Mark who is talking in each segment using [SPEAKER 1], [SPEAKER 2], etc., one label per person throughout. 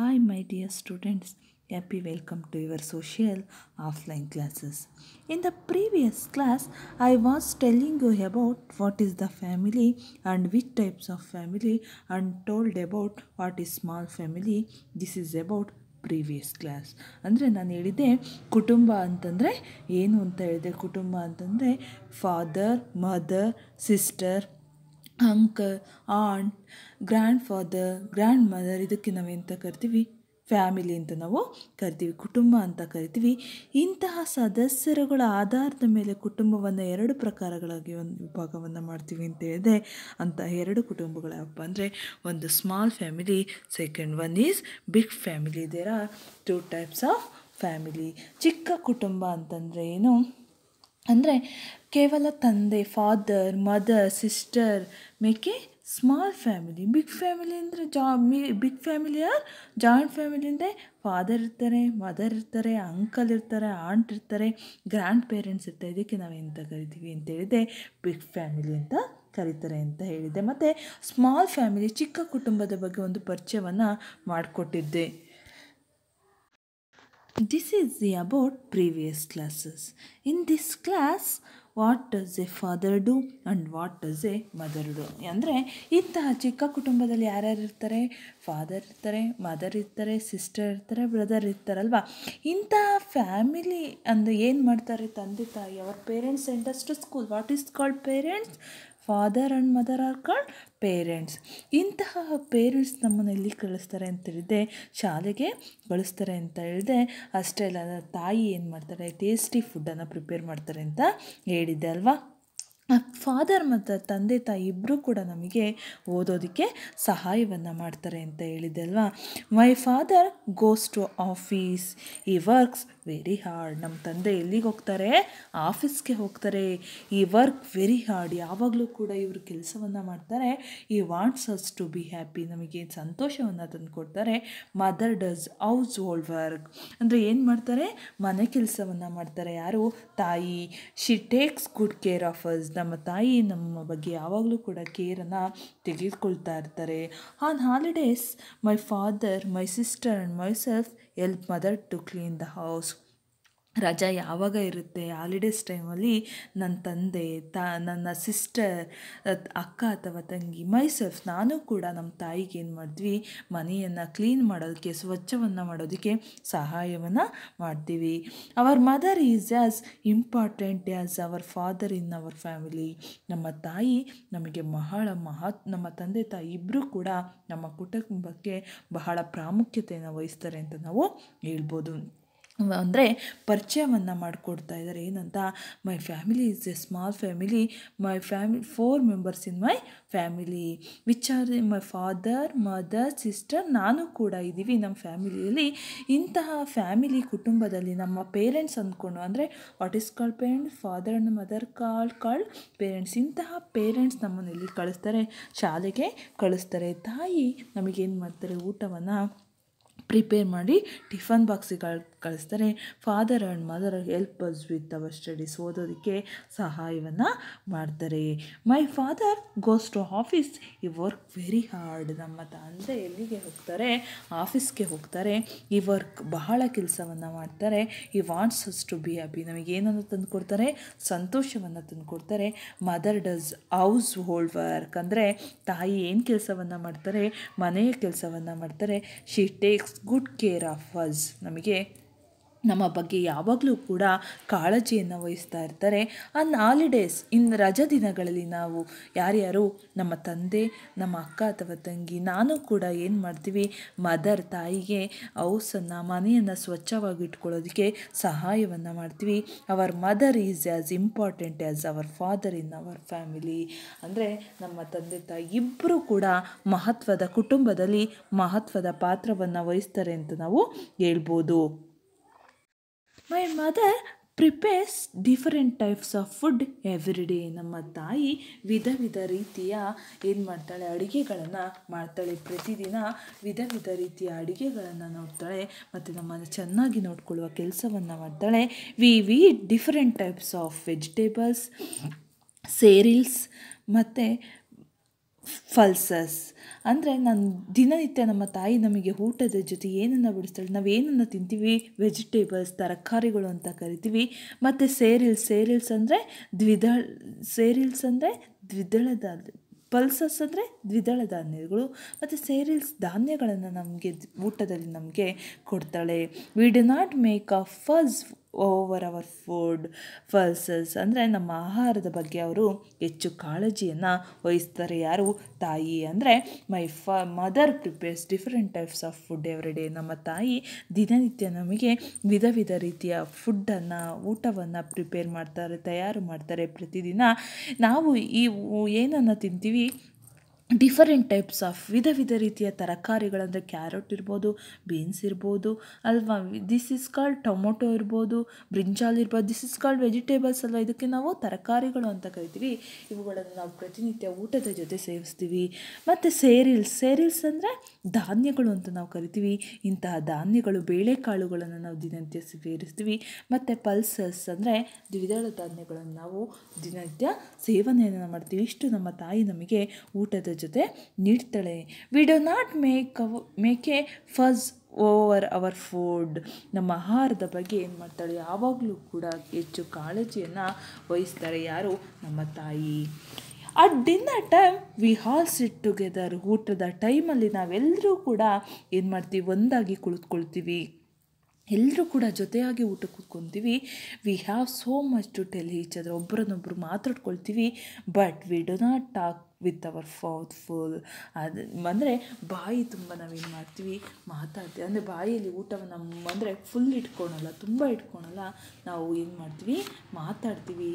[SPEAKER 1] Hi my dear students, happy welcome to your social offline classes. In the previous class, I was telling you about what is the family and which types of family and told about what is small family. This is about previous class. ಅಂದರೆ ನಾನು ಹೇಳಿದೆ kutumba antandre ಏನು ಅಂತ ಹೇಳಿದೆ ಕುಟುಂಬ ಅಂತಂದರೆ father mother sister uncle aunt grandfather grandmother ಇದಕ್ಕೆ ನಾವೆಂತ ಕರಿತೀವಿ ಫ್ಯಾಮಿಲಿ ಅಂತ ನಾವು ಕರಿತೀವಿ ಕುಟುಂಬ ಅಂತ ಕರಿತೀವಿ ಇಂತಹ ಸದಸ್ಯರುಗಳ ಆಧಾರದ ಮೇಲೆ ಕುಟುಂಬವನ್ನು ಎರಡು ಪ್ರಕಾರಗಳಾಗಿ ಒಂದು ವಿಭಾಗವನ್ನು ಮಾಡ್ತೀವಿ ಅಂತ ಹೇಳಿದೆ ಅಂತ ಎರಡು ಕುಟುಂಬಗಳು ಯಾವಪ್ಪ ಅಂದರೆ ಒಂದು small family second one is big family there are two types of family ಚಿಕ್ಕ ಕುಟುಂಬ ಅಂತಂದರೆ ಏನು ಅಂದರೆ ಕೇವಲ ತಂದೆ father mother sister make small family big family ಅಂದರೆ ಜಾ ಮಿ big family or joint family ಅಂದರೆ ಫಾದರ್ ಇರ್ತಾರೆ ಮದರ್ ಇರ್ತಾರೆ ಅಂಕಲ್ ಇರ್ತಾರೆ ಆಂಟ್ ಇರ್ತಾರೆ ಗ್ರ್ಯಾಂಡ್ ಪೇರೆಂಟ್ಸ್ ಇರ್ತಾರೆ ಇದಕ್ಕೆ ನಾವು ಎಂತ ಕರಿತೀವಿ ಅಂತ ಹೇಳಿದೆ ಬಿಗ್ ಫ್ಯಾಮಿಲಿ ಅಂತ ಕರೀತಾರೆ ಅಂತ ಹೇಳಿದೆ ಮತ್ತು ಸ್ಮಾಲ್ ಫ್ಯಾಮಿಲಿ ಚಿಕ್ಕ ಕುಟುಂಬದ ಬಗ್ಗೆ ಒಂದು ಪರಿಚಯವನ್ನು ಮಾಡಿಕೊಟ್ಟಿದ್ದೆ This is the about previous classes. In this class, what does a father do and what does a mother do ಅಂದರೆ ಇಂತಹ ಚಿಕ್ಕ ಕುಟುಂಬದಲ್ಲಿ ಯಾರ್ಯಾರು ಇರ್ತಾರೆ ಫಾದರ್ ಇರ್ತಾರೆ ಮದರ್ ಇರ್ತಾರೆ ಸಿಸ್ಟರ್ ಇರ್ತಾರೆ ಬ್ರದರ್ ಇರ್ತಾರಲ್ವ ಇಂತಹ ಫ್ಯಾಮಿಲಿ ಅಂದರೆ ಏನು ಮಾಡ್ತಾರೆ ತಂದೆ ತಾಯಿ ಅವ್ರ parents industry school what is called parents father and mother are called parents ಇಂತಹ ಪೇರೆಂಟ್ಸ್ ನಮ್ಮನ್ನು ಎಲ್ಲಿ ಕಳಿಸ್ತಾರೆ ಅಂತ ಹೇಳಿದೆ ಶಾಲೆಗೆ ಕಳಿಸ್ತಾರೆ ಅಂತ ಹೇಳಿದೆ ಅಷ್ಟೇ ಅಲ್ಲ ತಾಯಿ ಏನು ಮಾಡ್ತಾರೆ ಟೇಸ್ಟಿ ಫುಡ್ಡನ್ನು ಪ್ರಿಪೇರ್ ಮಾಡ್ತಾರೆ ಅಂತ ಹೇಳಿದ್ದೆ ಅಲ್ವಾ ಫಾದರ್ ಮತ್ತು ತಂದೆ ತಾಯಿ ಇಬ್ಬರೂ ಕೂಡ ನಮಗೆ ಓದೋದಕ್ಕೆ ಸಹಾಯವನ್ನು ಮಾಡ್ತಾರೆ ಅಂತ ಹೇಳಿದ್ದಲ್ವಾ my father goes to office he works very hard ನಮ್ಮ ತಂದೆ ಎಲ್ಲಿಗೆ ಹೋಗ್ತಾರೆ ಆಫೀಸ್ಗೆ ಹೋಗ್ತಾರೆ ಈ ವರ್ಕ್ ವೆರಿ ಹಾರ್ಡ್ ಯಾವಾಗಲೂ ಕೂಡ ಇವರು ಕೆಲಸವನ್ನು ಮಾಡ್ತಾರೆ he wants us to be happy ನಮಗೆ ಸಂತೋಷವನ್ನು ತಂದುಕೊಡ್ತಾರೆ mother does household work ಅಂದರೆ ಏನು ಮಾಡ್ತಾರೆ ಮನೆ ಕೆಲಸವನ್ನು ಮಾಡ್ತಾರೆ ಯಾರು ತಾಯಿ she takes good care of us ನಮ್ಮ ತಾಯಿ ನಮ್ಮ ಬಗ್ಗೆ ಯಾವಾಗಲೂ ಕೂಡ ಕೇರನ್ನು ತೆಗೆದುಕೊಳ್ತಾ ಇರ್ತಾರೆ on holidays my father my sister and myself help mother to clean the house ರಜಾ ಯಾವಾಗ ಇರುತ್ತೆ ಹಾಲಿಡೇಸ್ ಟೈಮಲ್ಲಿ ನನ್ನ ತಂದೆ ತ ನನ್ನ ಸಿಸ್ಟರ್ ಅಕ್ಕ ಅಥವಾ ತಂಗಿ ಮೈಸೆಲ್ಫ್ ನಾನು ಕೂಡ ನಮ್ಮ ತಾಯಿಗೆ ಏನು ಮಾಡಿದ್ವಿ ಮನೆಯನ್ನು ಕ್ಲೀನ್ ಮಾಡೋದಕ್ಕೆ ಸ್ವಚ್ಛವನ್ನು ಮಾಡೋದಕ್ಕೆ ಸಹಾಯವನ್ನು ಮಾಡ್ತೀವಿ our mother is as important as our father in our family ನಮ್ಮ ತಾಯಿ ನಮಗೆ ಬಹಳ ಮಹತ್ ನಮ್ಮ ತಂದೆ ತಾಯಿ ಇಬ್ಬರೂ ಕೂಡ ನಮ್ಮ ಕುಟುಂಬಕ್ಕೆ ಬಹಳ ಪ್ರಾಮುಖ್ಯತೆಯನ್ನು ವಹಿಸ್ತಾರೆ ಅಂತ ನಾವು ಹೇಳ್ಬೋದು ಅಂದರೆ ಪರಿಚಯವನ್ನು ಮಾಡಿಕೊಡ್ತಾ ಇದ್ದಾರೆ ಏನಂತ my family is a small family my family four members in my family which are my father mother sister ನಾನು ಕೂಡ ಇದ್ದೀವಿ ನಮ್ಮ ಫ್ಯಾಮಿಲಿಯಲ್ಲಿ ಇಂತಹ ಫ್ಯಾಮಿಲಿ ಕುಟುಂಬದಲ್ಲಿ ನಮ್ಮ ಪೇರೆಂಟ್ಸ್ ಅಂದ್ಕೊಂಡು ಅಂದರೆ what is called parent father and mother call called parents ಇಂತಹ ಪೇರೆಂಟ್ಸ್ ನಮ್ಮನ್ನು ಕಳಿಸ್ತಾರೆ ಶಾಲೆಗೆ ಕಳಿಸ್ತಾರೆ ತಾಯಿ ನಮಗೇನು ಮಾಡ್ತಾರೆ ಊಟವನ್ನು ಪ್ರಿಪೇರ್ ಮಾಡಿ ಟಿಫನ್ ಬಾಕ್ಸಿಗಳು ಕಳಿಸ್ತಾರೆ father and mother help us with our studies ಓದೋದಕ್ಕೆ ಸಹಾಯವನ್ನು ಮಾಡ್ತಾರೆ my father goes to office he work very hard ನಮ್ಮ ತಂದೆ ಎಲ್ಲಿಗೆ ಹೋಗ್ತಾರೆ ಆಫೀಸ್ಗೆ ಹೋಗ್ತಾರೆ ಈ ವರ್ಕ್ ಬಹಳ ಕೆಲಸವನ್ನು ಮಾಡ್ತಾರೆ he wants us to be happy ನಮಗೆ ಏನನ್ನು ಕೊಡ್ತಾರೆ ಸಂತೋಷವನ್ನು ತಂದುಕೊಡ್ತಾರೆ mother does household work ಅಂದರೆ ತಾಯಿ ಏನು ಕೆಲಸವನ್ನು ಮಾಡ್ತಾರೆ ಮನೆಯ ಕೆಲಸವನ್ನು ಮಾಡ್ತಾರೆ she takes good care of us ನಮಗೆ ನಮ್ಮ ಬಗ್ಗೆ ಯಾವಾಗಲೂ ಕೂಡ ಕಾಳಜಿಯನ್ನು ವಹಿಸ್ತಾ ಇರ್ತಾರೆ ಆ ಹಾಲಿಡೇಸ್ ಇನ್ನು ರಜ ದಿನಗಳಲ್ಲಿ ನಾವು ಯಾರ್ಯಾರು ನಮ್ಮ ತಂದೆ ನಮ್ಮ ಅಕ್ಕ ಅಥವಾ ತಂಗಿ ನಾನು ಕೂಡ ಏನು ಮಾಡ್ತೀವಿ ಮದರ್ ತಾಯಿಗೆ ಹೌಸನ್ನು ಮನೆಯನ್ನು ಸ್ವಚ್ಛವಾಗಿ ಸಹಾಯವನ್ನು ಮಾಡ್ತೀವಿ our mother is as important as our father in our family ಅಂದರೆ ನಮ್ಮ ತಂದೆ ತಾಯಿ ಇಬ್ಬರು ಕೂಡ ಮಹತ್ವದ ಕುಟುಂಬದಲ್ಲಿ ಮಹತ್ವದ ಪಾತ್ರವನ್ನು ವಹಿಸ್ತಾರೆ ಅಂತ ನಾವು ಹೇಳ್ಬೋದು my mother prepares different types of food every day ನಮ್ಮ ತಾಯಿ ವಿಧ ವಿಧ ರೀತಿಯ ಏನು ಮಾಡ್ತಾಳೆ ಅಡುಗೆಗಳನ್ನು ಮಾಡ್ತಾಳೆ ಪ್ರತಿದಿನ ವಿಧ ವಿಧ ರೀತಿಯ ಅಡುಗೆಗಳನ್ನು ನೋಡ್ತಾಳೆ ಮತ್ತು ನಮ್ಮನ್ನು ಚೆನ್ನಾಗಿ ನೋಡಿಕೊಳ್ಳುವ ಕೆಲಸವನ್ನು ಮಾಡ್ತಾಳೆ we we different types of vegetables cereals ಮತ್ತು ಫಲ್ಸಸ್ ಅಂದರೆ ನಾನು ದಿನನಿತ್ಯ ನಮ್ಮ ತಾಯಿ ನಮಗೆ ಊಟದ ಜೊತೆ ಏನನ್ನು ಬಿಡಿಸ್ತಾಳೆ ನಾವು ಏನನ್ನು ತಿಂತೀವಿ ವೆಜಿಟೇಬಲ್ಸ್ ತರಕಾರಿಗಳು ಅಂತ ಕರಿತೀವಿ ಮತ್ತು ಸೇರಿಲ್ಸ್ ಸೇರಿಲ್ಸ್ ಅಂದರೆ ದ್ವಿದಳ ಸೇರಿಲ್ಸ್ ಅಂದರೆ ದ್ವಿದಳ ಪಲ್ಸಸ್ ಅಂದರೆ ದ್ವಿದಳ ಧಾನ್ಯಗಳು ಮತ್ತು ಸೇರಿಲ್ಸ್ ಧಾನ್ಯಗಳನ್ನು ನಮಗೆ ಊಟದಲ್ಲಿ ನಮಗೆ ಕೊಡ್ತಾಳೆ we do not make a fuss over our food pulses ಅಂದರೆ ನಮ್ಮ ಆಹಾರದ ಬಗ್ಗೆ ಅವರು ಹೆಚ್ಚು ಕಾಳಜಿಯನ್ನು ವಹಿಸ್ತಾರೆ ಯಾರು ತಾಯಿ ಅಂದರೆ ಮೈ ಫ mother prepares different types of food every day ನಮ್ಮ ತಾಯಿ ದಿನನಿತ್ಯ ನಮಗೆ ವಿಧ ವಿಧ ರೀತಿಯ ಫುಡ್ಡನ್ನು ಊಟವನ್ನು ಪ್ರಿಪೇರ್ ಮಾಡ್ತಾರೆ ತಯಾರು ಮಾಡ್ತಾರೆ ಪ್ರತಿದಿನ ನಾವು ಈ ಏನನ್ನು ತಿಂತೀವಿ ಡಿಫರೆಂಟ್ ಟೈಪ್ಸ್ ಆಫ್ ವಿಧ ವಿಧ ರೀತಿಯ ತರಕಾರಿಗಳಂದರೆ ಕ್ಯಾರೆಟ್ ಇರ್ಬೋದು ಬೀನ್ಸ್ ಇರ್ಬೋದು ಅಲ್ವಾ ದಿಸ್ ಇಸ್ ಕಾಲ್ಡ್ ಟೊಮೊಟೊ ಇರ್ಬೋದು ಬ್ರಿಂಜಾಲ್ ಇರ್ಬೋದು ದಿಸ್ ಇಸ್ ಕಾಲ್ಡ್ ವೆಜಿಟೇಬಲ್ಸ್ ಅಲ್ವಾ ಇದಕ್ಕೆ ನಾವು ತರಕಾರಿಗಳು ಅಂತ ಕರಿತೀವಿ ಇವುಗಳನ್ನು ನಾವು ಪ್ರತಿನಿತ್ಯ ಊಟದ ಜೊತೆ ಸೇವಿಸ್ತೀವಿ ಮತ್ತು ಸೇರಿಲ್ಸ್ ಸೇರಿಲ್ಸ್ ಅಂದರೆ ಧಾನ್ಯಗಳು ಅಂತ ನಾವು ಕರಿತೀವಿ ಇಂತಹ ಧಾನ್ಯಗಳು ಬೇಳೆಕಾಳುಗಳನ್ನು ನಾವು ದಿನನಿತ್ಯ ಸೇರಿಸ್ತೀವಿ ಮತ್ತು ಪಲ್ಸಸ್ ಅಂದರೆ ದ್ವಿದಳ ಧಾನ್ಯಗಳನ್ನು ನಾವು ದಿನನಿತ್ಯ ಸೇವನೆಯನ್ನು ಮಾಡ್ತೀವಿ ಇಷ್ಟು ನಮ್ಮ ತಾಯಿ ನಮಗೆ ಊಟದ ಜೊತೆ ನೀಡ್ತಾಳೆ we do not make of make a fuss over our food ನಮ್ಮ ಆಹಾರದ ಬಗ್ಗೆ ಏನು ಮಾಡ್ತಾಳೆ ಯಾವಾಗಲೂ ಕೂಡ ಹೆಚ್ಚು ಕಾಳಜಿಯನ್ನು ವಹಿಸ್ತಾರೆ ಯಾರು ನಮ್ಮ ತಾಯಿ at dinner time we all sit together ಊಟದ ಟೈಮಲ್ಲಿ ನಾವೆಲ್ಲರೂ ಕೂಡ ಏನು ಮಾಡ್ತೀವಿ ಒಂದಾಗಿ ಕುಳಿತುಕೊಳ್ತೀವಿ ಎಲ್ಲರೂ ಕೂಡ ಜೊತೆಯಾಗಿ ಊಟ ಕೂತ್ಕೊತೀವಿ we have so much to tell each other ಒಬ್ಬರನ್ನೊಬ್ಬರು ಮಾತಾಡ್ಕೊಳ್ತೀವಿ but we do not talk with our mouth full ಅದು ಅಂದರೆ ಬಾಯಿ ತುಂಬ ನಾವೇನು ಮಾಡ್ತೀವಿ ಮಾತಾಡ್ತೀವಿ ಅಂದರೆ ಬಾಯಿಯಲ್ಲಿ ಊಟವನ್ನು ಅಂದರೆ ಫುಲ್ ಇಟ್ಕೊಳಲ್ಲ ತುಂಬ ಇಟ್ಕೊಳಲ್ಲ ನಾವು ಏನು ಮಾಡ್ತೀವಿ ಮಾತಾಡ್ತೀವಿ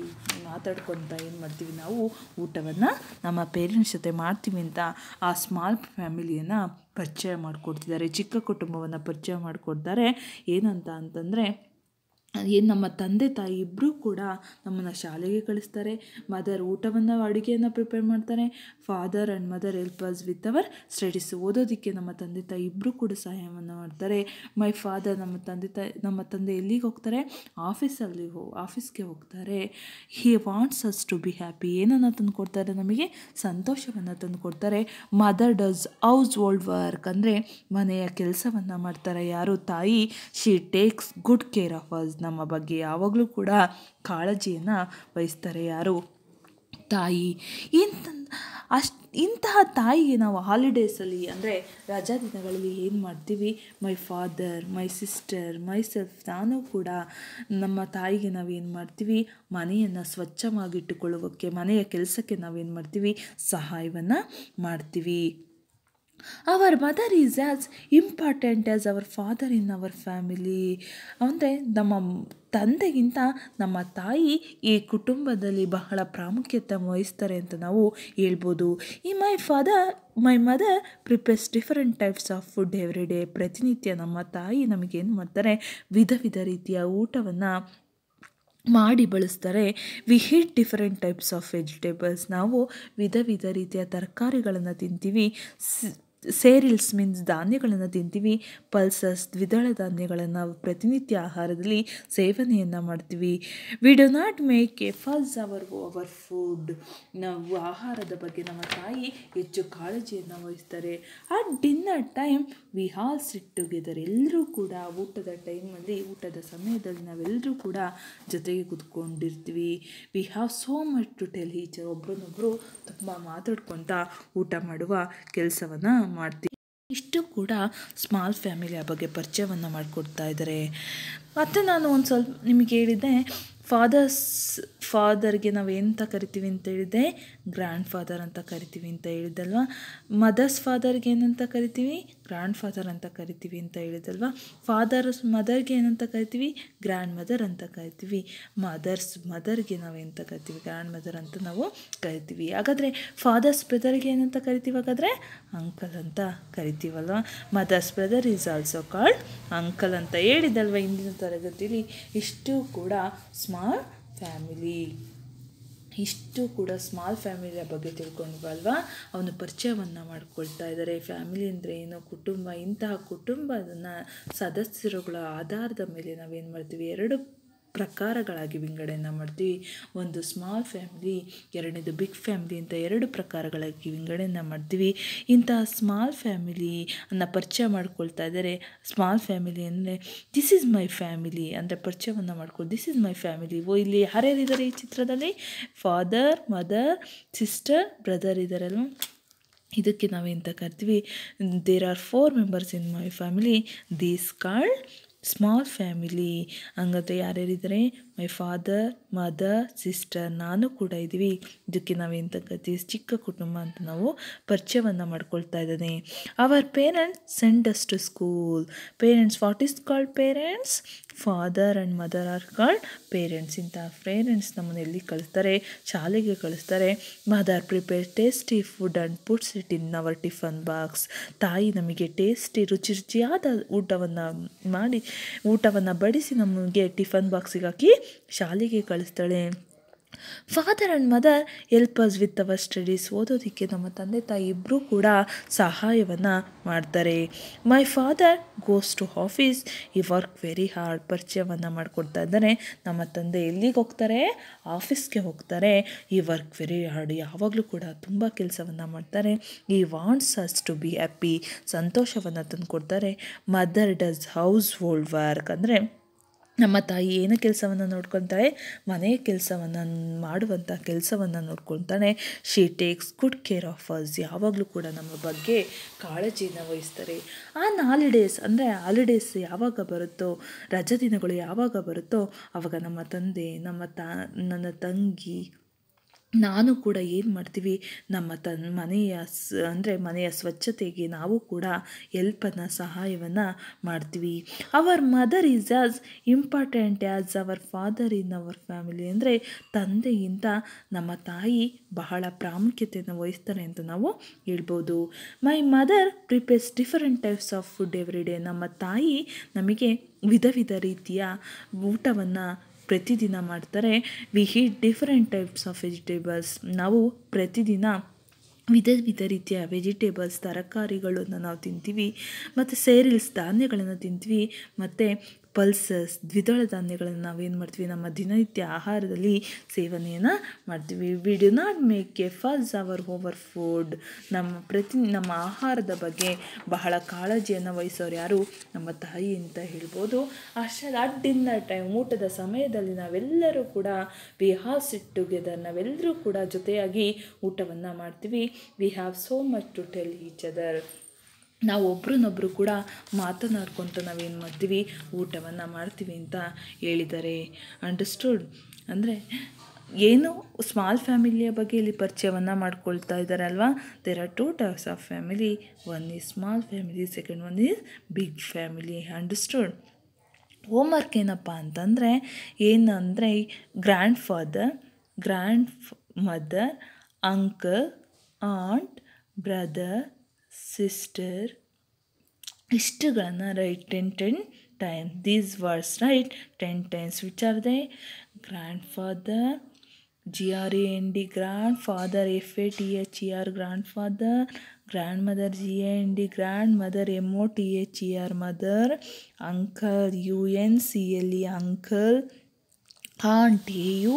[SPEAKER 1] ಮಾತಾಡ್ಕೊತ ಏನು ಮಾಡ್ತೀವಿ ನಾವು ಊಟವನ್ನು ನಮ್ಮ ಪೇರೆಂಟ್ಸ್ ಜೊತೆ ಮಾಡ್ತೀವಿ ಅಂತ ಆ ಸ್ಮಾಲ್ ಫ್ಯಾಮಿಲಿಯನ್ನು ಪರಿಚಯ ಮಾಡಿಕೊಡ್ತಿದ್ದಾರೆ ಚಿಕ್ಕ ಕುಟುಂಬವನ್ನು ಪರಿಚಯ ಮಾಡಿಕೊಡ್ತಾರೆ ಏನಂತ ಅಂತಂದರೆ ಏನು ನಮ್ಮ ತಂದೆ ತಾಯಿ ಇಬ್ಬರೂ ಕೂಡ ನಮ್ಮನ್ನು ಶಾಲೆಗೆ ಕಳಿಸ್ತಾರೆ ಮದರ್ ಊಟವನ್ನು ಅಡುಗೆಯನ್ನು ಪ್ರಿಪೇರ್ ಮಾಡ್ತಾರೆ father and mother help with our studies ಓದೋದಕ್ಕೆ ನಮ್ಮ ತಂದೆ ತಾಯಿ ಇಬ್ಬರೂ ಕೂಡ ಸಹಾಯವನ್ನು ಮಾಡ್ತಾರೆ ಮೈ ಫಾದರ್ ನಮ್ಮ ತಂದೆ ತಾಯಿ ನಮ್ಮ ತಂದೆ ಎಲ್ಲಿಗೆ ಹೋಗ್ತಾರೆ ಆಫೀಸಲ್ಲಿ ಹೋ ಆಫೀಸ್ಗೆ ಹೋಗ್ತಾರೆ he wants us to be happy ಏನನ್ನು ತಂದು ಕೊಡ್ತಾರೆ ನಮಗೆ ಸಂತೋಷವನ್ನು ತಂದು ಕೊಡ್ತಾರೆ mother does household work ಅಂದರೆ ಮನೆಯ ಕೆಲಸವನ್ನು ಮಾಡ್ತಾರೆ ಯಾರು ತಾಯಿ she takes good care of us ನಮ್ಮ ಬಗ್ಗೆ ಯಾವಾಗಲೂ ಕೂಡ ಕಾಳಜಿಯನ್ನು ವಹಿಸ್ತಾರೆ ಯಾರು ತಾಯಿ ಇಂತ ಅಷ್ಟು ಇಂತಹ ತಾಯಿಗೆ ನಾವು ಹಾಲಿಡೇಸಲ್ಲಿ ಅಂದರೆ ರಜಾ ದಿನಗಳಲ್ಲಿ ಏನು ಮಾಡ್ತೀವಿ my father my sister myself ನಾನು ಕೂಡ ನಮ್ಮ ತಾಯಿಗೆ ನಾವೇನು ಮಾಡ್ತೀವಿ ಮನೆಯನ್ನು ಸ್ವಚ್ಛವಾಗಿಟ್ಟುಕೊಳ್ಳುವಕ್ಕೆ ಮನೆಯ ಕೆಲಸಕ್ಕೆ ನಾವೇನು ಮಾಡ್ತೀವಿ ಸಹಾಯವನ್ನು ಮಾಡ್ತೀವಿ our mother is as important as our father in our family ಅಂದರೆ ನಮ್ಮ ತಂದೆಗಿಂತ ನಮ್ಮ ತಾಯಿ ಈ ಕುಟುಂಬದಲ್ಲಿ ಬಹಳ ಪ್ರಾಮುಖ್ಯತೆ ವಹಿಸ್ತಾರೆ ಅಂತ ನಾವು ಹೇಳ್ಬೋದು ಈ my father my mother prepares different types of food every day ಪ್ರತಿನಿತ್ಯ ನಮ್ಮ ತಾಯಿ ನಮಗೇನು ಮಾಡ್ತಾರೆ ವಿಧ ವಿಧ ರೀತಿಯ ಊಟವನ್ನು ಮಾಡಿ ಬಳಸ್ತಾರೆ we eat different types of vegetables ನಾವು ವಿಧ ವಿಧ ರೀತಿಯ ತರಕಾರಿಗಳನ್ನು ತಿಂತೀವಿ ಸೇರಿಲ್ಸ್ ಮೀನ್ಸ್ ಧಾನ್ಯಗಳನ್ನು ತಿಂತೀವಿ ಪಲ್ಸಸ್ ದ್ವಿದಳ ಧಾನ್ಯಗಳನ್ನು ಪ್ರತಿನಿತ್ಯ ಆಹಾರದಲ್ಲಿ ಸೇವನೆಯನ್ನು ಮಾಡ್ತೀವಿ we do not make a fuss our our food ನಾವು ಆಹಾರದ ಬಗ್ಗೆ ನಮ್ಮ ತಾಯಿ ಹೆಚ್ಚು ಕಾಳಜಿಯನ್ನು ವಹಿಸ್ತಾರೆ at dinner time we all sit together ಎಲ್ಲರೂ ಕೂಡ ಊಟದ ಟೈಮಲ್ಲಿ ಊಟದ ಸಮಯದಲ್ಲಿ ನಾವೆಲ್ಲರೂ ಕೂಡ ಜೊತೆಗೆ ಕುತ್ಕೊಂಡಿರ್ತೀವಿ we have so much to tell each other ಒಬ್ಬರನ್ನೊಬ್ಬರು ತುಂಬ ಮಾತಾಡ್ಕೊತ ಊಟ ಮಾಡುವ ಕೆಲಸವನ್ನು ಮಾಡ್ತೀವಿ ಇಷ್ಟು ಕೂಡ ಸ್ಮಾಲ್ ಫ್ಯಾಮಿಲಿಯ ಬಗ್ಗೆ ಪರಿಚಯವನ್ನು ಮಾಡಿಕೊಡ್ತಾ ಇದ್ದಾರೆ ಮತ್ತು ನಾನು ಒಂದು ಸ್ವಲ್ಪ ನಿಮಗೆ ಹೇಳಿದ್ದೆ ಫಾದರ್ಸ್ ಫಾದರ್ಗೆ ನಾವು ಎಂತ ಕರಿತೀವಿ ಅಂತ ಹೇಳಿದೆ ಗ್ರ್ಯಾಂಡ್ ಫಾದರ್ ಅಂತ ಕರಿತೀವಿ ಅಂತ ಹೇಳಿದಲ್ವ ಮದರ್ಸ್ ಫಾದರ್ಗೆ ಏನಂತ ಕರಿತೀವಿ ಗ್ರ್ಯಾಂಡ್ ಫಾದರ್ ಅಂತ ಕರಿತೀವಿ ಅಂತ ಹೇಳಿದಲ್ವ ಫಾದರ್ಸ್ ಮದರ್ಗೆ ಏನಂತ ಕರಿತೀವಿ ಗ್ರ್ಯಾಂಡ್ ಮದರ್ ಅಂತ ಕರಿತೀವಿ ಮದರ್ಸ್ ಮದರ್ಗೆ ನಾವು ಎಂತ ಕರಿತೀವಿ ಗ್ರ್ಯಾಂಡ್ ಮದರ್ ಅಂತ ನಾವು ಕರಿತೀವಿ ಹಾಗಾದರೆ ಫಾದರ್ಸ್ ಬ್ರದರ್ಗೆ ಏನಂತ ಕರಿತೀವಿ ಹಾಗಾದರೆ ಅಂಕಲ್ ಅಂತ ಕರಿತೀವಲ್ವ mother's brother is also called uncle ಅಂತ ಹೇಳಿದಲ್ವ ಇಂದಿನ ತರಗತಿಯಲ್ಲಿ ಇಷ್ಟು ಕೂಡ ಸ್ಮಾ ಸ್ಮಾಲ್ ಫ್ಯಾಮಿಲಿ ಇಷ್ಟು ಕೂಡ ಸ್ಮಾಲ್ ಫ್ಯಾಮಿಲಿಯ ಬಗ್ಗೆ ತಿಳ್ಕೊಂಡ್ವಲ್ವಾ ಅವನು ಪರಿಚಯವನ್ನು ಮಾಡಿಕೊಳ್ತಾ ಇದ್ದಾರೆ ಫ್ಯಾಮಿಲಿ ಅಂದರೆ ಏನು ಕುಟುಂಬ ಇಂತಹ ಕುಟುಂಬದ ಸದಸ್ಯರುಗಳ ಆಧಾರದ ಮೇಲೆ ನಾವೇನು ಮಾಡ್ತೀವಿ ಎರಡು ಪ್ರಕಾರಗಳಾಗಿ ವಿಂಗಡನೆ ಮಾಡ್ತೀವಿ ಒಂದು ಸ್ಮಾಲ್ ಫ್ಯಾಮಿಲಿ ಎರಡನೇದು ಬಿಗ್ ಫ್ಯಾಮಿಲಿ ಅಂತ ಎರಡು ಪ್ರಕಾರಗಳಾಗಿ ವಿಂಗಡನೆ ಮಾಡ್ತೀವಿ ಇಂತಹ ಸ್ಮಾಲ್ ಫ್ಯಾಮಿಲಿಯನ್ನು ಪರಿಚಯ ಮಾಡ್ಕೊಳ್ತಾ ಇದ್ದಾರೆ ಸ್ಮಾಲ್ ಫ್ಯಾಮಿಲಿ ಅಂದರೆ ದಿಸ್ ಇಸ್ ಮೈ ಫ್ಯಾಮಿಲಿ ಅಂದರೆ ಪರಿಚಯವನ್ನು ಮಾಡ್ಕೊಳ್ ದಿಸ್ ಇಸ್ ಮೈ ಫ್ಯಾಮಿಲಿ ಓ ಇಲ್ಲಿ ಹರೆಯರಿದ್ದಾರೆ ಈ ಚಿತ್ರದಲ್ಲಿ ಫಾದರ್ ಮದರ್ ಸಿಸ್ಟರ್ ಬ್ರದರ್ ಇದ್ದಾರಲ್ವ ಇದಕ್ಕೆ ನಾವೆಂತ ಕರಿತೀವಿ there are four members in my family these called small family ಹಂಗಂತ ಯಾರ್ಯಾರಿದ್ದಾರೆ ಮೈ ಫಾದರ್ ಮದರ್ ಸಿಸ್ಟರ್ ನಾನು ಕೂಡ ಇದ್ದೀವಿ ಇದಕ್ಕೆ ನಾವೇನು ತಕ್ಕಂತೀವಿ ಚಿಕ್ಕ ಕುಟುಂಬ ಅಂತ ನಾವು ಪರಿಚಯವನ್ನು ಮಾಡ್ಕೊಳ್ತಾ ಇದ್ದೇನೆ our parents send us to school parents what is called parents father and mother are called parents ಇಂಥ ಪೇರೆಂಟ್ಸ್ ನಮ್ಮನ್ನು ಎಲ್ಲಿ ಕಳಿಸ್ತಾರೆ ಶಾಲೆಗೆ ಕಳಿಸ್ತಾರೆ mother prepare tasty food and puts it in our tiffin box ತಾಯಿ ನಮಗೆ ಟೇಸ್ಟಿ ರುಚಿ ರುಚಿಯಾದ ಊಟವನ್ನು ಮಾಡಿ ಊಟವನ್ನು ಬಡಿಸಿ ನಮಗೆ ಟಿಫನ್ ಬಾಕ್ಸಿಗೆ ಹಾಕಿ ಶಾಲೆಗೆ ಕಳಿಸ್ತಾಳೆ father and mother help us with our studies ಓದೋದಕ್ಕೆ ನಮ್ಮ ತಂದೆ ತಾಯಿ ಇಬ್ಬರೂ ಕೂಡ ಸಹಾಯವನ್ನು ಮಾಡ್ತಾರೆ my father goes to office he work very hard ಪರಿಚಯವನ್ನು ಮಾಡಿಕೊಡ್ತಾ ಇದ್ದಾರೆ ನಮ್ಮ ತಂದೆ ಎಲ್ಲಿಗೆ ಹೋಗ್ತಾರೆ ಆಫೀಸ್ಗೆ ಹೋಗ್ತಾರೆ ಈ ವರ್ಕ್ ವೆರಿ ಹಾರ್ಡ್ ಯಾವಾಗಲೂ ಕೂಡ ತುಂಬ ಕೆಲಸವನ್ನು ಮಾಡ್ತಾರೆ he wants us to be happy ಸಂತೋಷವನ್ನು ತಂದುಕೊಡ್ತಾರೆ mother does household work ಅಂದರೆ ನಮ್ಮ ತಾಯಿ ಏನು ಕೆಲಸವನ್ನು ನೋಡ್ಕೊತಾಳೆ ಮನೆಯ ಕೆಲಸವನ್ನು ಮಾಡುವಂಥ ಕೆಲಸವನ್ನು ನೋಡ್ಕೊತಾನೆ she takes good care of us ಯಾವಾಗಲೂ ಕೂಡ ನಮ್ಮ ಬಗ್ಗೆ ಕಾಳಜಿಯನ್ನು ವಹಿಸ್ತಾರೆ ಆ ಹಾಲಿಡೇಸ್ ಅಂದರೆ ಹಾಲಿಡೇಸ್ ಯಾವಾಗ ಬರುತ್ತೋ ರಜಾದಿನಗಳು ಯಾವಾಗ ಬರುತ್ತೋ ಆವಾಗ ನಮ್ಮ ತಂದೆ ನಮ್ಮ ತಾ ನನ್ನ ತಂಗಿ ನಾನು ಕೂಡ ಏನು ಮಾಡ್ತೀವಿ ನಮ್ಮ ತನ್ನ ಮನೆಯ ಸ್ ಅಂದರೆ ಮನೆಯ ಸ್ವಚ್ಛತೆಗೆ ನಾವು ಕೂಡ ಎಲ್ಪನ್ನು ಸಹಾಯವನ್ನು ಮಾಡ್ತೀವಿ our mother is as important as our father in our family ಅಂದರೆ ತಂದೆಯಿಂದ ನಮ್ಮ ತಾಯಿ ಬಹಳ ಪ್ರಾಮುಖ್ಯತೆಯನ್ನು ವಹಿಸ್ತಾರೆ ಅಂತ ನಾವು ಹೇಳ್ಬೋದು my mother prepares different types of food every day ನಮ್ಮ ತಾಯಿ ನಮಗೆ ವಿಧ ವಿಧ ರೀತಿಯ ಊಟವನ್ನು ಪ್ರತಿದಿನ ಮಾಡ್ತಾರೆ we eat different types of vegetables ನಾವು ಪ್ರತಿದಿನ ವಿಧ ವಿಧ ರೀತಿಯ ವೆಜಿಟೇಬಲ್ಸ್ ತರಕಾರಿಗಳನ್ನು ನಾವು ತಿಂತೀವಿ ಮತ್ತು ಸೇರಿಲ್ಸ್ ಧಾನ್ಯಗಳನ್ನು ತಿಂತೀವಿ ಮತ್ತು ಪಲ್ಸಸ್ ದ್ವಿದಳ ಧಾನ್ಯಗಳನ್ನು ನಾವೇನು ಮಾಡ್ತೀವಿ ನಮ್ಮ ದಿನನಿತ್ಯ ಆಹಾರದಲ್ಲಿ ಸೇವನೆಯನ್ನು ಮಾಡ್ತೀವಿ we do not make a fuss our over food ನಮ್ಮ ಪ್ರತಿ ನಮ್ಮ ಆಹಾರದ ಬಗ್ಗೆ ಬಹಳ ಕಾಳಜಿಯನ್ನು ವಹಿಸೋರು ಯಾರು ನಮ್ಮ ತಾಯಿ ಅಂತ ಹೇಳ್ಬೋದು ಅಷ್ಟೇ ಅಡ್ಡಿಂದ ಡಿನ್ನರ್ ಟೈಮ್ ಊಟದ ಸಮಯದಲ್ಲಿ ನಾವೆಲ್ಲರೂ ಕೂಡ ವಿ ಹ್ಯಾವ್ ಸಿಟ್ ಟುಗೆದರ್ ನಾವೆಲ್ಲರೂ ಕೂಡ ಜೊತೆಯಾಗಿ ಊಟವನ್ನು ಮಾಡ್ತೀವಿ we have so much to tell each other ನಾವು ಒಬ್ರನ್ನೊಬ್ರು ಕೂಡ ಮಾತನಾಡ್ಕೊತ ನಾವೇನು ಮಾಡ್ತೀವಿ ಊಟವನ್ನು ಮಾಡ್ತೀವಿ ಅಂತ ಹೇಳಿದ್ದಾರೆ ಅಂಡರ್ಸ್ಟುಡ್ ಅಂದರೆ ಏನು ಸ್ಮಾಲ್ ಫ್ಯಾಮಿಲಿಯ ಬಗ್ಗೆ ಇಲ್ಲಿ ಪರಿಚಯವನ್ನು ಮಾಡ್ಕೊಳ್ತಾ ಇದ್ದಾರೆ ಅಲ್ವಾ there are two types of family one is small family second one is big family understood homework ಏನಪ್ಪ ಅಂತಂದರೆ ಏನಂದರೆ grandfather grandmother uncle aunt brother sister ಇಷ್ಟಗಳನ್ನು write ten ten time these words write ten times which are they grandfather G R A N D grandfather F A T H E R grandfather grandmother G A N D grand mother M O T H E R mother uncle U N C L E uncle aunt A U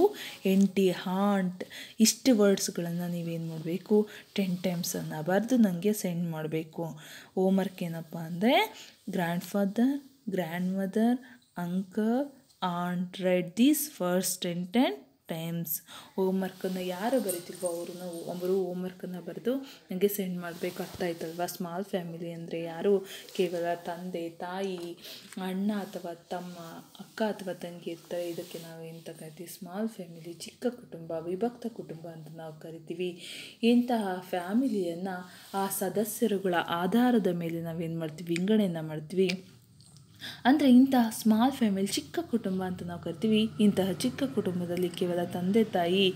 [SPEAKER 1] N T aunt ಇಷ್ಟು ವರ್ಡ್ಸ್ಗಳನ್ನು ನೀವೇನು ಮಾಡಬೇಕು ten ಟೈಮ್ಸನ್ನು ಬರೆದು ನನಗೆ send ಮಾಡಬೇಕು ohm homework ಏನಪ್ಪ ಅಂದರೆ grandfather grandmother uncle aunt read these first ten ten times ಹೋಮ್ವರ್ಕನ್ನು ಯಾರು ಬರಿತಿಲ್ವೋ ಅವ್ರನ್ನ ಅವರು ಹೋಮ್ವರ್ಕನ್ನು ಬರೆದು ನನಗೆ ಸೆಂಡ್ ಮಾಡಬೇಕು ಅರ್ಥ ಸ್ಮಾಲ್ ಫ್ಯಾಮಿಲಿ ಅಂದರೆ ಯಾರು ಕೇವಲ ತಂದೆ ತಾಯಿ ಅಣ್ಣ ಅಥವಾ ತಮ್ಮ ಅಕ್ಕ ಅಥವಾ ತಂಗಿ ಇರ್ತಾರೆ ಇದಕ್ಕೆ ನಾವು ಎಂತ ಕರಿತೀವಿ ಸ್ಮಾಲ್ ಫ್ಯಾಮಿಲಿ ಚಿಕ್ಕ ಕುಟುಂಬ ವಿಭಕ್ತ ಕುಟುಂಬ ಅಂತ ನಾವು ಕರಿತೀವಿ ಇಂತಹ ಫ್ಯಾಮಿಲಿಯನ್ನು ಆ ಸದಸ್ಯರುಗಳ ಆಧಾರದ ಮೇಲೆ ನಾವೇನು ಮಾಡ್ತೀವಿ ವಿಂಗಡೆಯನ್ನು ಮಾಡ್ತೀವಿ ಅಂದರೆ ಇಂತಹ ಸ್ಮಾಲ್ ಫ್ಯಾಮಿಲಿ ಚಿಕ್ಕ ಕುಟುಂಬ ಅಂತ ನಾವು ಕರಿತೀವಿ ಇಂತಹ ಚಿಕ್ಕ ಕುಟುಂಬದಲ್ಲಿ ಕೇವಲ ತಂದೆ ತಾಯಿ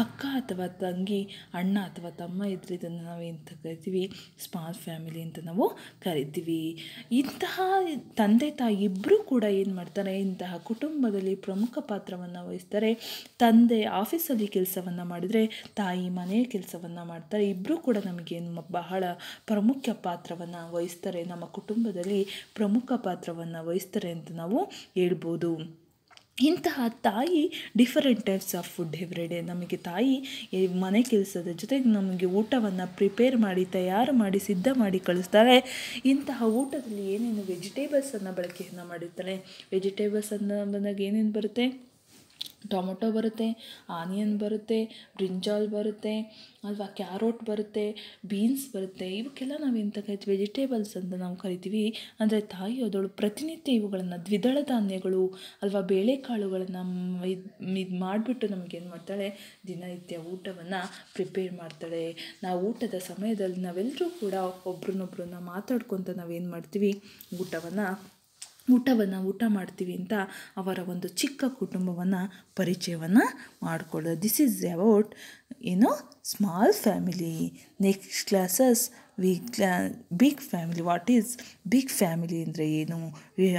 [SPEAKER 1] ಅಕ್ಕ ಅಥವಾ ತಂಗಿ ಅಣ್ಣ ಅಥವಾ ತಮ್ಮ ಇದ್ರೆ ಇದನ್ನು ನಾವೇಂತ ಕರಿತೀವಿ ಸ್ಮಾಲ್ ಫ್ಯಾಮಿಲಿ ಅಂತ ನಾವು ಕರಿತೀವಿ ಇಂತಹ ತಂದೆ ತಾಯಿ ಇಬ್ಬರೂ ಕೂಡ ಏನು ಮಾಡ್ತಾರೆ ಇಂತಹ ಕುಟುಂಬದಲ್ಲಿ ಪ್ರಮುಖ ಪಾತ್ರವನ್ನು ವಹಿಸ್ತಾರೆ ತಂದೆ ಆಫೀಸಲ್ಲಿ ಕೆಲಸವನ್ನು ಮಾಡಿದರೆ ತಾಯಿ ಮನೆಯ ಕೆಲಸವನ್ನು ಮಾಡ್ತಾರೆ ಇಬ್ಬರೂ ಕೂಡ ನಮಗೆ ಬಹಳ ಪ್ರಮುಖ ಪಾತ್ರವನ್ನು ವಹಿಸ್ತಾರೆ ನಮ್ಮ ಕುಟುಂಬದಲ್ಲಿ ಪ್ರಮುಖ ಪಾತ್ರವನ್ನು ವಹಿಸ್ತಾರೆ ಅಂತ ನಾವು ಹೇಳ್ಬೋದು ಇಂತಹ ತಾಯಿ different types of food every day ನಮಗೆ ತಾಯಿ ಮನೆ ಕೆಲಸದ ಜೊತೆಗೆ ನಮಗೆ ಊಟವನ್ನು ಪ್ರಿಪೇರ್ ಮಾಡಿ ತಯಾರು ಮಾಡಿ ಸಿದ್ಧ ಮಾಡಿ ಕಳಿಸ್ತಾಳೆ ಇಂತಹ ಊಟದಲ್ಲಿ ಏನೇನು ವೆಜಿಟೇಬಲ್ಸನ್ನು ಬಳಕೆಯನ್ನು ಮಾಡಿರ್ತಾಳೆ ವೆಜಿಟೇಬಲ್ಸನ್ನು ಬಂದಾಗ ಏನೇನು ಬರುತ್ತೆ ಟೊಮೊಟೊ ಬರುತ್ತೆ ಆನಿಯನ್ ಬರುತ್ತೆ ಬ್ರಿಂಜಾಲ್ ಬರುತ್ತೆ ಅಲ್ವಾ ಕ್ಯಾರೋಟ್ ಬರುತ್ತೆ ಬೀನ್ಸ್ ಬರುತ್ತೆ ಇವಕ್ಕೆಲ್ಲ ನಾವು ಎಂತ ಕರಿತೀವಿ ವೆಜಿಟೇಬಲ್ಸ್ ಅಂತ ನಾವು ಕರಿತೀವಿ ಅಂದರೆ ತಾಯಿ ಅದಳು ಪ್ರತಿನಿತ್ಯ ಇವುಗಳನ್ನು ದ್ವಿದಳ ಧಾನ್ಯಗಳು ಅಲ್ವಾ ಬೇಳೆಕಾಳುಗಳನ್ನು ಇದು ಇದು ಮಾಡಿಬಿಟ್ಟು ನಮಗೇನು ಮಾಡ್ತಾಳೆ ದಿನನಿತ್ಯ ಊಟವನ್ನು ಪ್ರಿಪೇರ್ ಮಾಡ್ತಾಳೆ ನಾವು ಊಟದ ಸಮಯದಲ್ಲಿ ನಾವೆಲ್ಲರೂ ಕೂಡ ಒಬ್ರನ್ನೊಬ್ರನ್ನ ಮಾತಾಡ್ಕೊತ ನಾವೇನು ಮಾಡ್ತೀವಿ ಊಟವನ್ನು ಊಟವನ್ನು ಊಟ ಮಾಡ್ತೀವಿ ಅಂತ ಅವರ ಒಂದು ಚಿಕ್ಕ ಕುಟುಂಬವನ್ನು ಪರಿಚಯವನ್ನು ಮಾಡಿಕೊಳ್ಳೋದು ದಿಸ್ ಈಸ್ ಎಬೌಟ್ ಏನು ಸ್ಮಾಲ್ ಫ್ಯಾಮಿಲಿ ನೆಕ್ಸ್ಟ್ ಕ್ಲಾಸಸ್ ವಿಗ್ big family what is big family ಅಂದರೆ ಏನು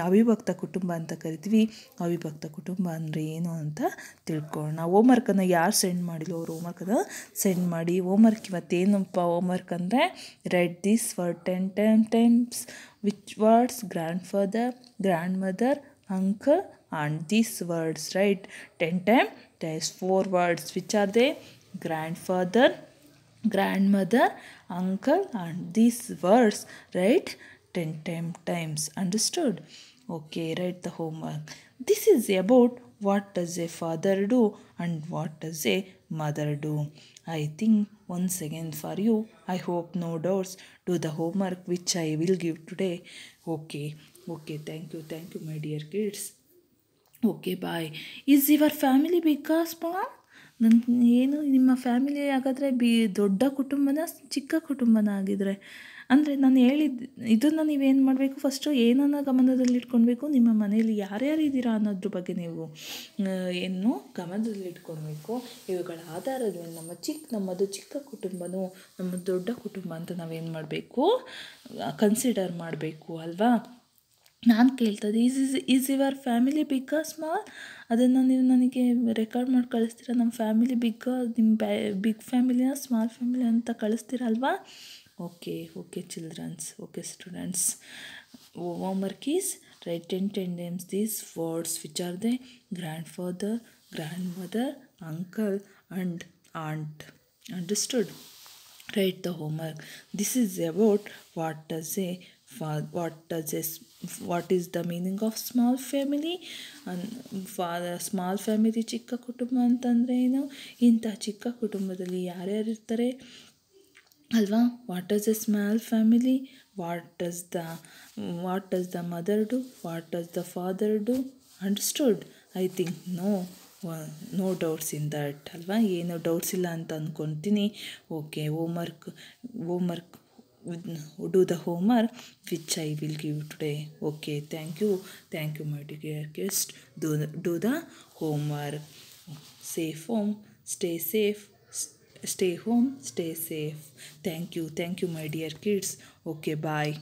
[SPEAKER 1] ಅವಿಭಕ್ತ ಕುಟುಂಬ ಅಂತ ಕರಿತೀವಿ ಅವಿಭಕ್ತ ಕುಟುಂಬ ಅಂದರೆ ಏನು ಅಂತ ತಿಳ್ಕೊಳ್ಳೋಣ ಹೋಮ್ವರ್ಕನ್ನು ಯಾರು ಸೆಂಡ್ ಮಾಡಿಲ್ಲ ಅವರು ಹೋಮ್ವರ್ಕನ್ನು ಸೆಂಡ್ ಮಾಡಿ ಹೋಮ್ವರ್ಕ್ ಇವತ್ತೇನಪ್ಪ ವರ್ಕ್ ಅಂದರೆ read this word ten ten times which words grandfather grandmother uncle and this words write ten time times four words which are they grandfather, grandmother, uncle and these words write 10 time times. Understood? Okay, write the homework. This is about what does a father do and what does a mother do. I think once again for you, I hope no doubts. Do the homework which I will give today. Okay, okay, thank you, thank you, my dear kids. Okay, bye. Is your family big, Mom? ನನ್ನ ಏನು ನಿಮ್ಮ family ಹಾಗಾದರೆ B ದೊಡ್ಡ ಕುಟುಂಬನ ಚಿಕ್ಕ ಕುಟುಂಬನ ಆಗಿದ್ರೆ ಅಂದರೆ ನಾನು ಹೇಳಿದ್ದು ಇದನ್ನು ನೀವೇನು ಮಾಡಬೇಕು ಫಸ್ಟು ಏನನ್ನು ಗಮನದಲ್ಲಿಟ್ಕೊಳ್ಬೇಕು ನಿಮ್ಮ ಮನೆಯಲ್ಲಿ ಯಾರ್ಯಾರು ಇದ್ದೀರಾ ಅನ್ನೋದ್ರ ಬಗ್ಗೆ ನೀವು ಏನು ಗಮನದಲ್ಲಿಟ್ಕೊಳ್ಬೇಕು ಇವುಗಳ ಆಧಾರದ ಮೇಲೆ ನಮ್ಮ ಚಿಕ್ಕ ನಮ್ಮದು ಚಿಕ್ಕ ಕುಟುಂಬನೂ ನಮ್ಮ ದೊಡ್ಡ ಕುಟುಂಬ ಅಂತ ನಾವೇನು ಮಾಡಬೇಕು ಕನ್ಸಿಡರ್ ಮಾಡಬೇಕು ಅಲ್ವಾ 난 켈트 디스 इज इज योर फैमिली 빅어 스몰 아드나 니 나니케 레코드 마ಳ್ ಕಳಿಸ್ತಿರಾ ನಮ್ಮ ಫ್ಯಾಮಿಲಿ ಬಿಗ್ ಬಿಕಾ ಸ್ಮಲ್ ಫ್ಯಾಮಿಲಿ ಅಂತ ಕಳಿಸ್ತಿರಾ ಅಲ್ವಾ okay okay children okay students oh ವಾರ್ಕಿಸ್ right tendencies this words which are the grandfather grandmother uncle and aunt understood right the homework this is about what does say what does what is the meaning of small family ಅನ್ small family ಚಿಕ್ಕ ಕುಟುಂಬ ಅಂತಂದರೆ ಏನು ಇಂಥ ಚಿಕ್ಕ ಕುಟುಂಬದಲ್ಲಿ ಯಾರ್ಯಾರು ಇರ್ತಾರೆ ಅಲ್ವಾ what is a small family what is the what is the mother do what is the father do understood I think no no doubts in that ಅಲ್ವಾ ಏನೋ ಡೌಟ್ಸ್ ಇಲ್ಲ ಅಂತ ಅಂದ್ಕೊತೀನಿ okay homework homework do the homework which I will give today. Okay, thank you. Thank you, my dear guest. Do, do the homework. Safe home. Stay safe. Stay home. Stay safe. Thank you. Thank you, my dear kids. Okay, bye.